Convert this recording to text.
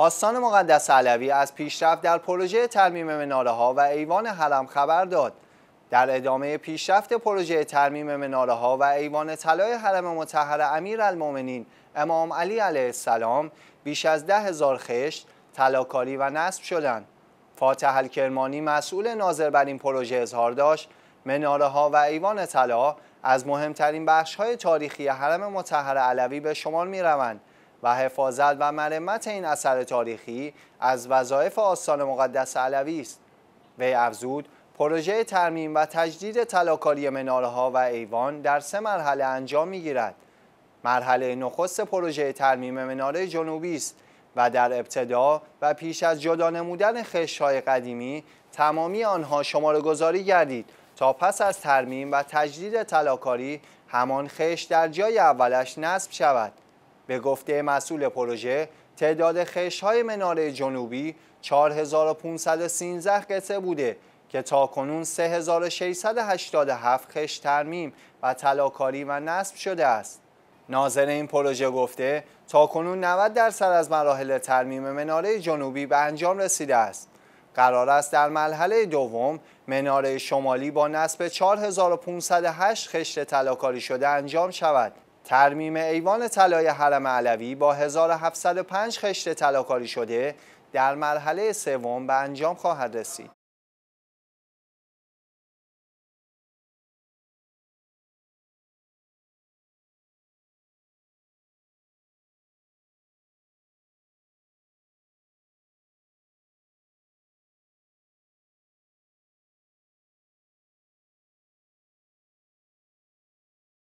آستان مقدس علوی از پیشرفت در پروژه ترمیم مناره ها و ایوان حرم خبر داد. در ادامه پیشرفت پروژه ترمیم مناره ها و ایوان طلای حرم متحر امیر امام علی علیه السلام بیش از ده هزار خشت، طلاکاری و نصب شدند. فاتح الکرمانی مسئول ناظر بر این پروژه اظهار داشت مناره ها و ایوان طلا از مهمترین بخش های تاریخی حرم مطهر علوی به شمار می روند و حفاظت و مرمت این اثر تاریخی از وظایف آستان مقدس علوی است وی افزود پروژه ترمیم و تجدید مناره ها و ایوان در سه مرحله انجام گیرد مرحله نخست پروژه ترمیم مناره جنوبی است و در ابتدا و پیش از جدا نمودن های قدیمی تمامی آنها شماره گذاری گردید تا پس از ترمیم و تجدید تلاکاری همان خش در جای اولش نصب شود به گفته مسئول پروژه تعداد های مناره جنوبی 4513 قطعه بوده که تا کنون 3687 خش ترمیم و تلاکاری و نصب شده است. ناظر این پروژه گفته تا کنون 90 درصد از مراحل ترمیم مناره جنوبی به انجام رسیده است. قرار است در مرحله دوم مناره شمالی با نصب 4508 خشت تلاکاری شده انجام شود ترمیم ایوان طلای حرم علوی با 1705 خشت طلاکاری شده در مرحله سوم به انجام خواهد رسید.